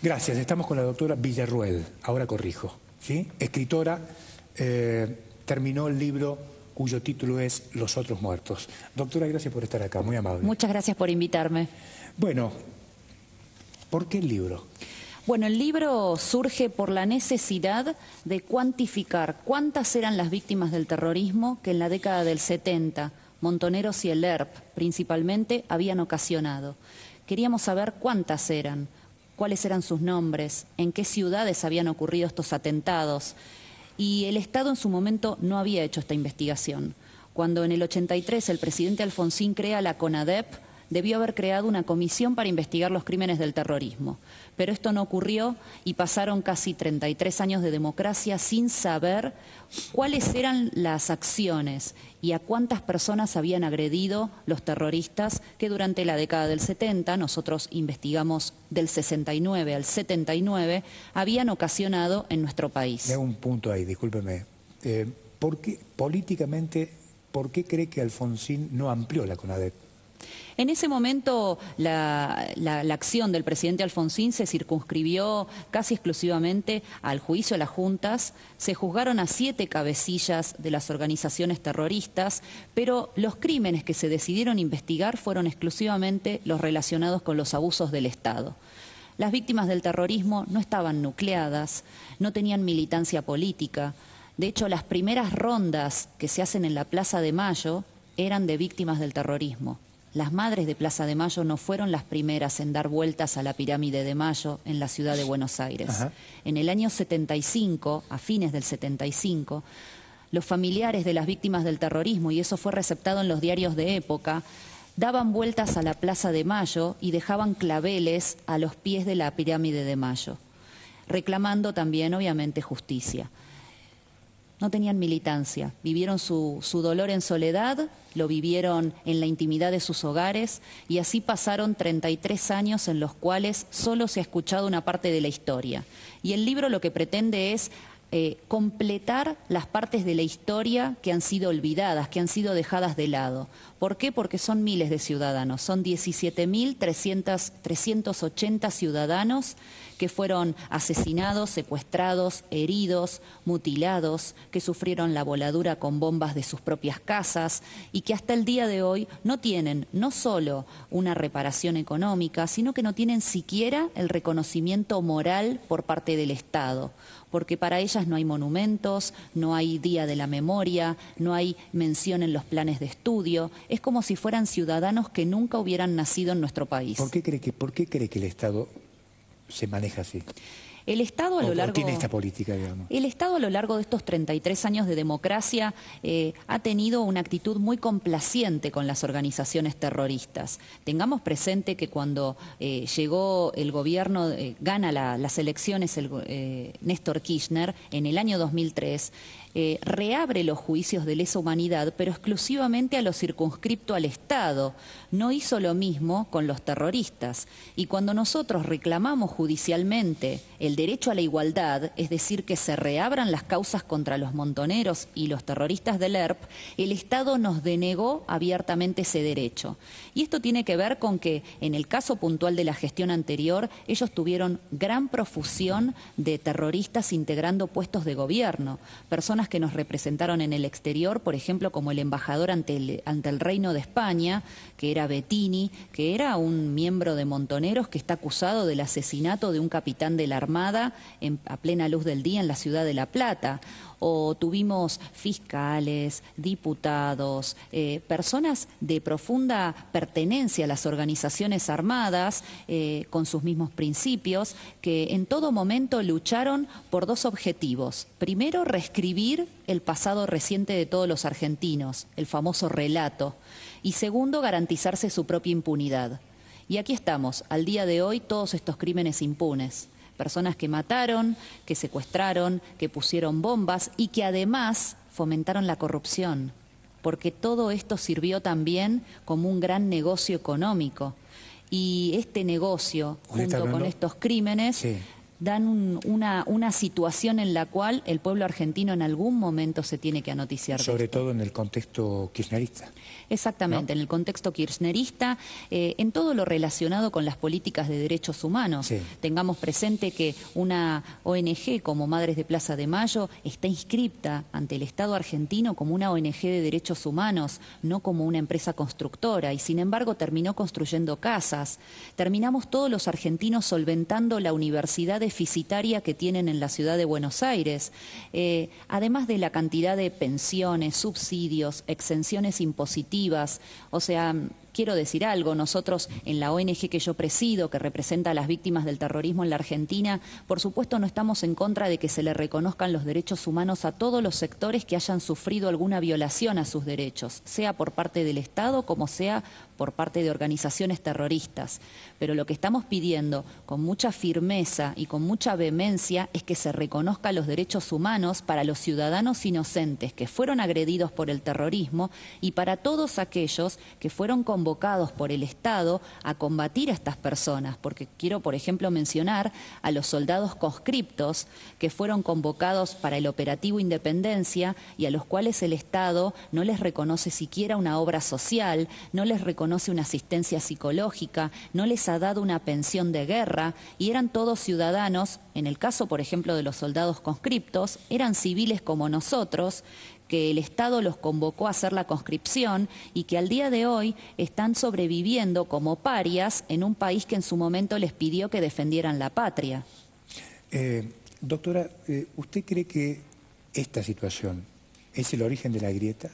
Gracias, estamos con la doctora Villarruel, ahora corrijo, ¿sí? escritora, eh, terminó el libro cuyo título es Los otros muertos. Doctora, gracias por estar acá, muy amable. Muchas gracias por invitarme. Bueno, ¿por qué el libro? Bueno, el libro surge por la necesidad de cuantificar cuántas eran las víctimas del terrorismo que en la década del 70 Montoneros y el ERP principalmente habían ocasionado. Queríamos saber cuántas eran cuáles eran sus nombres, en qué ciudades habían ocurrido estos atentados. Y el Estado en su momento no había hecho esta investigación. Cuando en el 83 el presidente Alfonsín crea la CONADEP, debió haber creado una comisión para investigar los crímenes del terrorismo. Pero esto no ocurrió y pasaron casi 33 años de democracia sin saber cuáles eran las acciones y a cuántas personas habían agredido los terroristas que durante la década del 70, nosotros investigamos del 69 al 79, habían ocasionado en nuestro país. un punto ahí, discúlpeme. Eh, ¿por qué, políticamente, ¿por qué cree que Alfonsín no amplió la CONADEP? En ese momento la, acción del presidente Alfonsín se circunscribió casi exclusivamente al juicio a las juntas, se juzgaron a siete cabecillas de las organizaciones terroristas, pero los crímenes que se decidieron investigar fueron exclusivamente los relacionados con los abusos del Estado. Las víctimas del terrorismo no estaban nucleadas, no tenían militancia política. De hecho, las primeras rondas que se hacen en la Plaza de Mayo eran de víctimas del terrorismo. Las madres de Plaza de Mayo no fueron las primeras en dar vueltas a la pirámide de Mayo en la ciudad de Buenos Aires. En el año 75, a fines del 75, los familiares de las víctimas del terrorismo, y eso fue receptado en los diarios de época, daban vueltas a la Plaza de Mayo y dejaban claveles a los pies de la pirámide de Mayo, reclamando también, obviamente, justicia no tenían militancia, vivieron su, su, dolor en soledad, lo vivieron en la intimidad de sus hogares y así pasaron 33 años en los cuales solo se ha escuchado una parte de la historia. Y el libro lo que pretende es eh, completar las partes de la historia que han sido olvidadas, que han sido dejadas de lado. ¿Por qué? Porque son miles de ciudadanos, son 17.380 ciudadanos que fueron asesinados, secuestrados, heridos, mutilados, que sufrieron la voladura con bombas de sus propias casas y que hasta el día de hoy no tienen no solo una reparación económica, sino que no tienen siquiera el reconocimiento moral por parte del Estado porque para ellas no hay monumentos, no hay Día de la Memoria, no hay mención en los planes de estudio. Es como si fueran ciudadanos que nunca hubieran nacido en nuestro país. ¿Por qué cree que, que el Estado se maneja así. El Estado a lo largo tiene esta política, digamos. El Estado a lo largo de estos 33 años de democracia eh, ha tenido una actitud muy complaciente con las organizaciones terroristas. Tengamos presente que cuando eh, llegó el gobierno, eh, gana las elecciones el, Néstor Kirchner en el año 2003 reabre los juicios de lesa humanidad, pero exclusivamente a lo circunscripto al Estado. No hizo lo mismo con los terroristas. Y cuando nosotros reclamamos judicialmente el derecho a la igualdad, es decir, que se reabran las causas contra los montoneros y los terroristas del ERP, el Estado nos denegó abiertamente ese derecho. Y esto tiene que ver con que, en el caso puntual de la gestión anterior, ellos tuvieron gran profusión de terroristas integrando puestos de gobierno, personas que nos representaron en el exterior, por ejemplo, como el embajador ante el, Reino de España, que era Bettini, que era un miembro de Montoneros que está acusado del asesinato de un capitán de la Armada a plena luz del día en la ciudad de La Plata o tuvimos fiscales, diputados, eh, personas de profunda pertenencia a las organizaciones armadas, eh, con sus mismos principios, que en todo momento lucharon por dos objetivos. Primero, reescribir el pasado reciente de todos los argentinos, el famoso relato. Y segundo, garantizarse su propia impunidad. Y aquí estamos, al día de hoy, todos estos crímenes impunes personas que mataron, que secuestraron, que pusieron bombas y que además fomentaron la corrupción, porque todo esto sirvió también como un gran negocio económico. Y este negocio, junto con estos crímenes, dan una, situación en la cual el pueblo argentino en algún momento se tiene que anoticiar. Sobre todo en el contexto kirchnerista. Exactamente, en el contexto kirchnerista, eh, en todo lo relacionado con las políticas de derechos humanos. Tengamos presente que una ONG como Madres de Plaza de Mayo está inscripta ante el Estado argentino como una ONG de derechos humanos, no como una empresa constructora, y sin embargo terminó construyendo casas. Terminamos todos los argentinos solventando la Universidad de deficitaria que tienen en la ciudad de Buenos Aires, eh, además de la cantidad de pensiones, subsidios, exenciones impositivas, o sea, quiero decir algo. Nosotros en la ONG que yo presido, que representa a las víctimas del terrorismo en la Argentina, por supuesto no estamos en contra de que se le reconozcan los derechos humanos a todos los sectores que hayan sufrido alguna violación a sus derechos, sea por parte del Estado como sea por parte de organizaciones terroristas. Pero lo que estamos pidiendo con mucha firmeza y con mucha vehemencia es que se reconozcan los derechos humanos para los ciudadanos inocentes que fueron agredidos por el terrorismo y para todos aquellos que fueron convocados convocados por el Estado a combatir a estas personas, porque quiero, por ejemplo, mencionar a los soldados conscriptos que fueron convocados para el operativo Independencia y a los cuales el Estado no les reconoce siquiera una obra social, no les reconoce una asistencia psicológica, no les ha dado una pensión de guerra y eran todos ciudadanos, en el caso, por ejemplo, de los soldados conscriptos, eran civiles como nosotros, que el Estado los convocó a hacer la conscripción y que al día de hoy están sobreviviendo como parias en un país que en su momento les pidió que defendieran la patria. Eh, doctora, eh, ¿usted cree que esta situación es el origen de la grieta?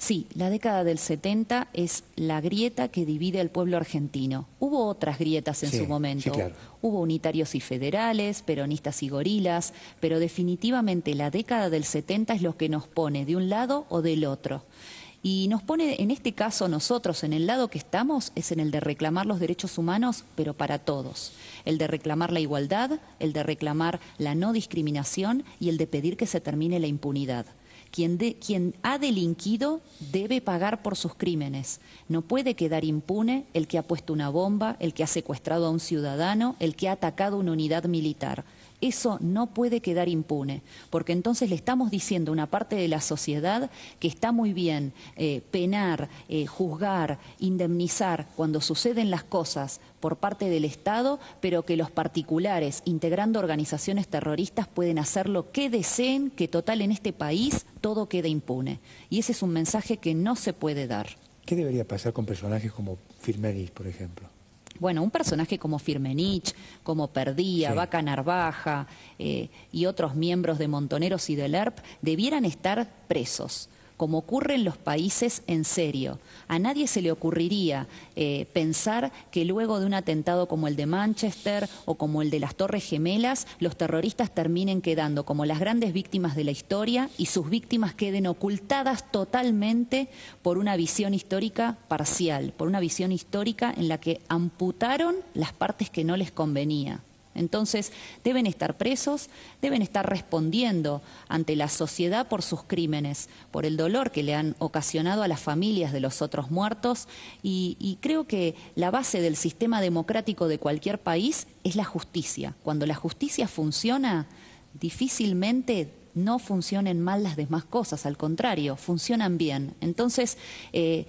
Sí, la década del 70 es la grieta que divide al pueblo argentino. Hubo otras grietas en su momento. Hubo unitarios y federales, peronistas y gorilas, pero definitivamente la década del 70 es lo que nos pone de un lado o del otro. Y nos pone, en este caso nosotros, en el lado que estamos, es en el de reclamar los derechos humanos, pero para todos. El de reclamar la igualdad, el de reclamar la no discriminación y el de pedir que se termine la impunidad. Quien, ha delinquido debe pagar por sus crímenes. No puede quedar impune el que ha puesto una bomba, el que ha secuestrado a un ciudadano, el que ha atacado una unidad militar. Eso no puede quedar impune, porque entonces le estamos diciendo a una parte de la sociedad que está muy bien eh, penar, eh, juzgar, indemnizar cuando suceden las cosas por parte del Estado, pero que los particulares, integrando organizaciones terroristas, pueden hacer lo que deseen, que total en este país todo queda impune. Y ese es un mensaje que no se puede dar. ¿Qué debería pasar con personajes como Firmenis, por ejemplo? bueno, un personaje como Firmenich, como Perdía, Vaca Narvaja eh, y otros miembros de Montoneros y del ERP debieran estar presos como ocurre en los países en serio. A nadie se le ocurriría eh, pensar que luego de un atentado como el de Manchester o como el de las Torres Gemelas, los terroristas terminen quedando como las grandes víctimas de la historia y sus víctimas queden ocultadas totalmente por una visión histórica parcial, por una visión histórica en la que amputaron las partes que no les convenía. Entonces, deben estar presos, deben estar respondiendo ante la sociedad por sus crímenes, por el dolor que le han ocasionado a las familias de los otros muertos y, creo que la base del sistema democrático de cualquier país es la justicia. Cuando la justicia funciona, difícilmente no funcionen mal las demás cosas, al contrario, funcionan bien. Entonces, eh,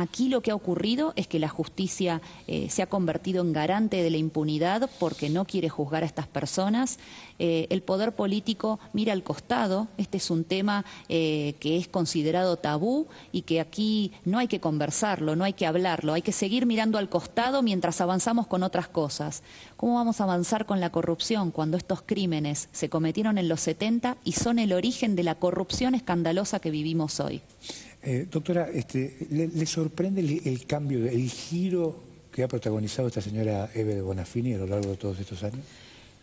Aquí lo que ha ocurrido es que la justicia eh, se ha convertido en garante de la impunidad porque no quiere juzgar a estas personas. Eh, el poder político mira al costado. Este es un tema eh, que es considerado tabú y que aquí no hay que conversarlo, no hay que hablarlo. Hay que seguir mirando al costado mientras avanzamos con otras cosas. ¿Cómo vamos a avanzar con la corrupción cuando estos crímenes se cometieron en los 70 y son el origen de la corrupción escandalosa que vivimos hoy? Eh, doctora, este, ¿le, sorprende el, cambio, el giro que ha protagonizado esta señora Eve de Bonafini a lo largo de todos estos años?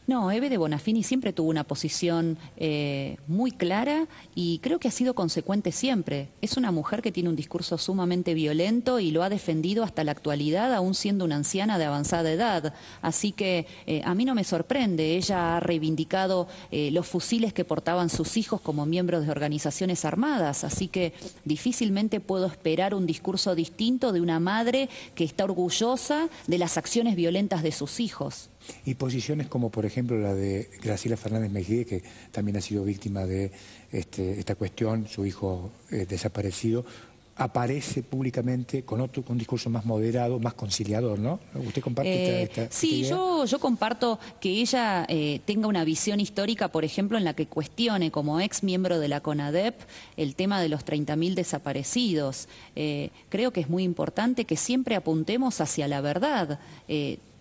No, Eve de Bonafini siempre tuvo una posición eh, muy clara y creo que ha sido consecuente siempre. Es una mujer que tiene un discurso sumamente violento y lo ha defendido hasta la actualidad, aún siendo una anciana de avanzada edad. Así que eh, a mí no me sorprende. Ella ha reivindicado eh, los fusiles que portaban sus hijos como miembros de organizaciones armadas. Así que difícilmente puedo esperar un discurso distinto de una madre que está orgullosa de las acciones violentas de sus hijos y posiciones como por ejemplo la de Graciela Fernández Mejide, que también ha sido víctima de este, esta cuestión, su hijo eh, desaparecido, aparece públicamente con otro con un discurso más moderado, más conciliador, ¿no? ¿Usted comparte esta, eh, Sí, Yo, yo comparto que ella eh, tenga una visión histórica, por ejemplo, en la que cuestione como ex miembro de la CONADEP el tema de los 30.000 desaparecidos. creo que es muy importante que siempre apuntemos hacia la verdad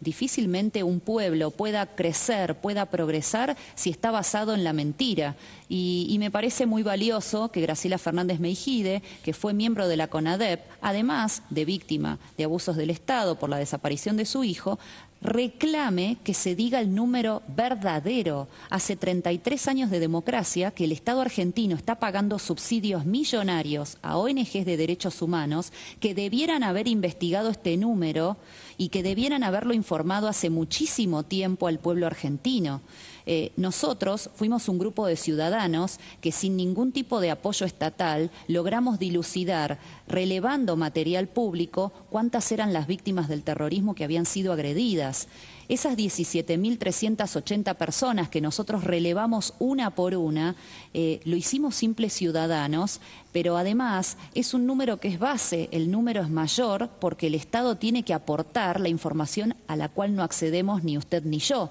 difícilmente un pueblo pueda crecer, pueda progresar si está basado en la mentira. Y, me parece muy valioso que Graciela Fernández Meijide, que fue miembro de la CONADEP, además de víctima de abusos del Estado por la desaparición de su hijo, reclame que se diga el número verdadero. Hace 33 años de democracia que el Estado argentino está pagando subsidios millonarios a ONGs de derechos humanos que debieran haber investigado este número y que debieran haberlo informado hace muchísimo tiempo al pueblo argentino. Eh, nosotros fuimos un grupo de ciudadanos que sin ningún tipo de apoyo estatal logramos dilucidar, relevando material público, cuántas eran las víctimas del terrorismo que habían sido agredidas. Esas 17.380 personas que nosotros relevamos una por una, eh, lo hicimos simples ciudadanos, pero además es un número que es base, el número es mayor porque el Estado tiene que aportar la información a la cual no accedemos ni usted ni yo.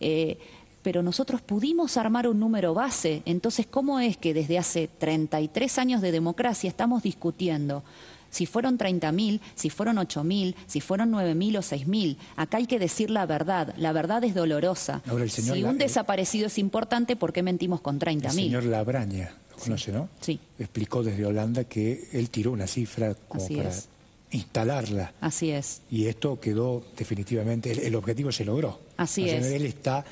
Eh, pero nosotros pudimos armar un número base. Entonces, ¿cómo es que desde hace 33 años de democracia estamos discutiendo? si fueron 30.000, si fueron 8.000, si fueron 9.000 o 6.000. Acá hay que decir la verdad. La verdad es dolorosa. si un desaparecido es importante, ¿por qué mentimos con 30.000? El señor Labraña, lo conoce, ¿no? Sí. Explicó desde Holanda que él tiró una cifra como para... instalarla. Así es. Y esto quedó definitivamente, el, objetivo se logró. Así es. Él está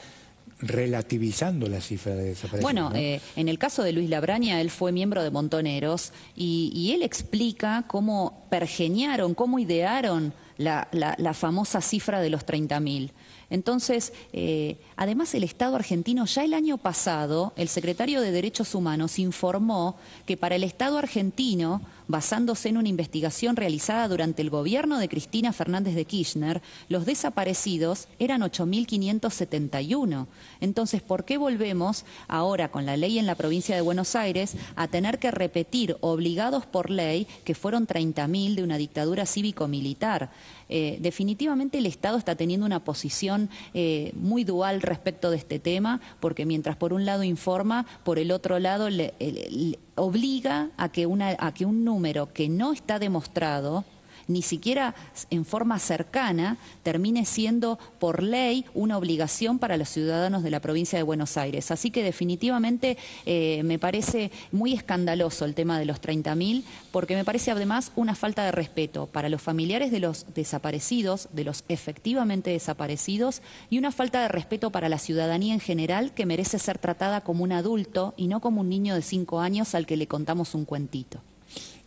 relativizando la cifra de desaparecidos. Bueno, eh, en el caso de Luis Labraña, él fue miembro de Montoneros y, él explica cómo pergeñaron, cómo idearon la, famosa cifra de los 30.000. Entonces, eh, además el Estado argentino, ya el año pasado, el secretario de Derechos Humanos informó que para el Estado argentino basándose en una investigación realizada durante el gobierno de Cristina Fernández de Kirchner, los desaparecidos eran 8.571. Entonces, ¿por qué volvemos ahora con la ley en la provincia de Buenos Aires a tener que repetir obligados por ley que fueron 30.000 de una dictadura cívico-militar? Eh, definitivamente el Estado está teniendo una posición eh, muy dual respecto de este tema, porque mientras por un lado informa, por el otro lado obliga a que, una, a que un número que no está demostrado ni siquiera en forma cercana termine siendo por ley una obligación para los ciudadanos de la provincia de Buenos Aires. Así que definitivamente eh, me parece muy escandaloso el tema de los 30.000 porque me parece además una falta de respeto para los familiares de los desaparecidos, de los efectivamente desaparecidos y una falta de respeto para la ciudadanía en general que merece ser tratada como un adulto y no como un niño de cinco años al que le contamos un cuentito.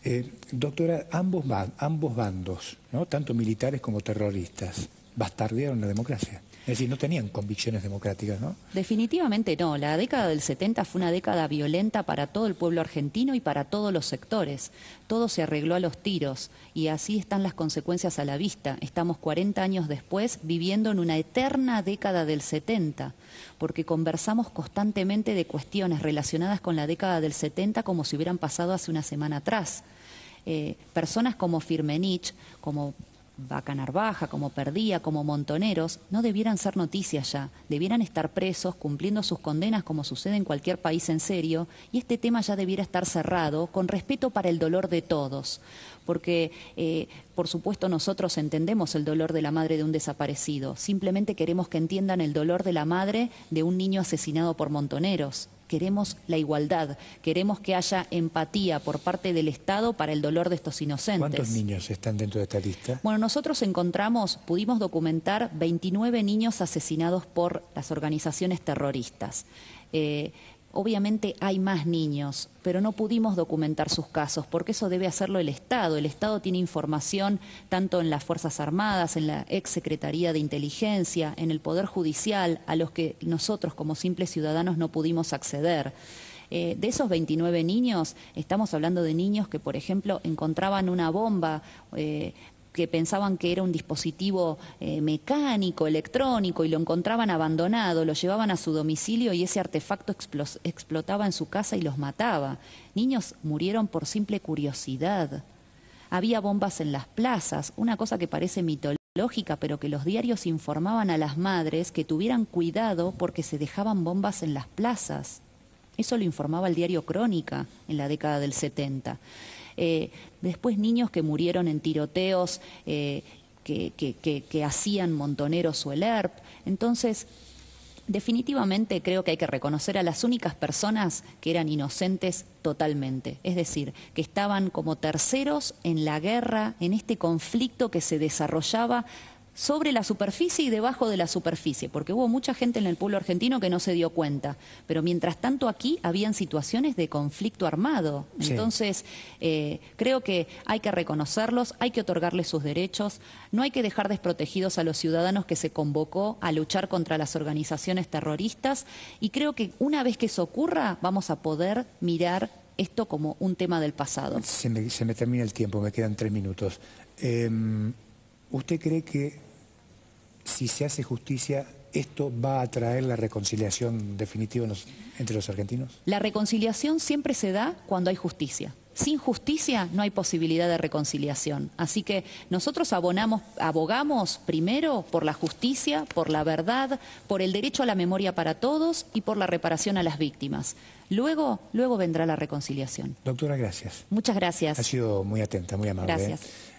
Eh, doctora, ambos, ambos bandos, tanto militares como terroristas, bastardearon la democracia. Es decir, no tenían convicciones democráticas, ¿no? Definitivamente no. La década del 70 fue una década violenta para todo el pueblo argentino y para todos los sectores. Todo se arregló a los tiros y así están las consecuencias a la vista. Estamos 40 años después viviendo en una eterna década del 70, porque conversamos constantemente de cuestiones relacionadas con la década del 70 como si hubieran pasado hace una semana atrás. Eh, personas como Firmenich, como Vaca como Perdía, como Montoneros, no debieran ser noticias ya, debieran estar presos, cumpliendo sus condenas como sucede en cualquier país en serio, y este tema ya debiera estar cerrado, con respeto para el dolor de todos, porque eh, por supuesto nosotros entendemos el dolor de la madre de un desaparecido, simplemente queremos que entiendan el dolor de la madre de un niño asesinado por Montoneros. Queremos la igualdad, queremos que haya empatía por parte del Estado para el dolor de estos inocentes. ¿Cuántos niños están dentro de esta lista? Bueno, nosotros encontramos, pudimos documentar 29 niños asesinados por las organizaciones terroristas. Eh, Obviamente hay más niños, pero no pudimos documentar sus casos, porque eso debe hacerlo el Estado. El Estado tiene información tanto en las Fuerzas Armadas, en la ex Secretaría de Inteligencia, en el Poder Judicial, a los que nosotros como simples ciudadanos no pudimos acceder. Eh, de esos 29 niños, estamos hablando de niños que, por ejemplo, encontraban una bomba eh, que pensaban que era un dispositivo eh, mecánico, electrónico, y lo encontraban abandonado, lo llevaban a su domicilio y ese artefacto explotaba en su casa y los mataba. Niños murieron por simple curiosidad. Había bombas en las plazas, una cosa que parece mitológica, pero que los diarios informaban a las madres que tuvieran cuidado porque se dejaban bombas en las plazas. Eso lo informaba el diario Crónica en la década del 70. Eh, después niños que murieron en tiroteos eh, que, que, hacían Montoneros o el ERP. Entonces, definitivamente creo que hay que reconocer a las únicas personas que eran inocentes totalmente, es decir, que estaban como terceros en la guerra, en este conflicto que se desarrollaba sobre la superficie y debajo de la superficie, porque hubo mucha gente en el pueblo argentino que no se dio cuenta. Pero mientras tanto aquí habían situaciones de conflicto armado. Entonces, eh, creo que hay que reconocerlos, hay que otorgarles sus derechos, no hay que dejar desprotegidos a los ciudadanos que se convocó a luchar contra las organizaciones terroristas y creo que una vez que eso ocurra vamos a poder mirar esto como un tema del pasado. Se me, termina el tiempo, me quedan tres minutos. Em, ¿Usted cree que si se hace justicia, esto va a traer la reconciliación definitiva entre los argentinos? La reconciliación siempre se da cuando hay justicia. Sin justicia no hay posibilidad de reconciliación. Así que nosotros abonamos, abogamos primero por la justicia, por la verdad, por el derecho a la memoria para todos y por la reparación a las víctimas. Luego, luego vendrá la reconciliación. Doctora, gracias. Muchas gracias. Ha sido muy atenta, muy amable. ¿eh? Gracias.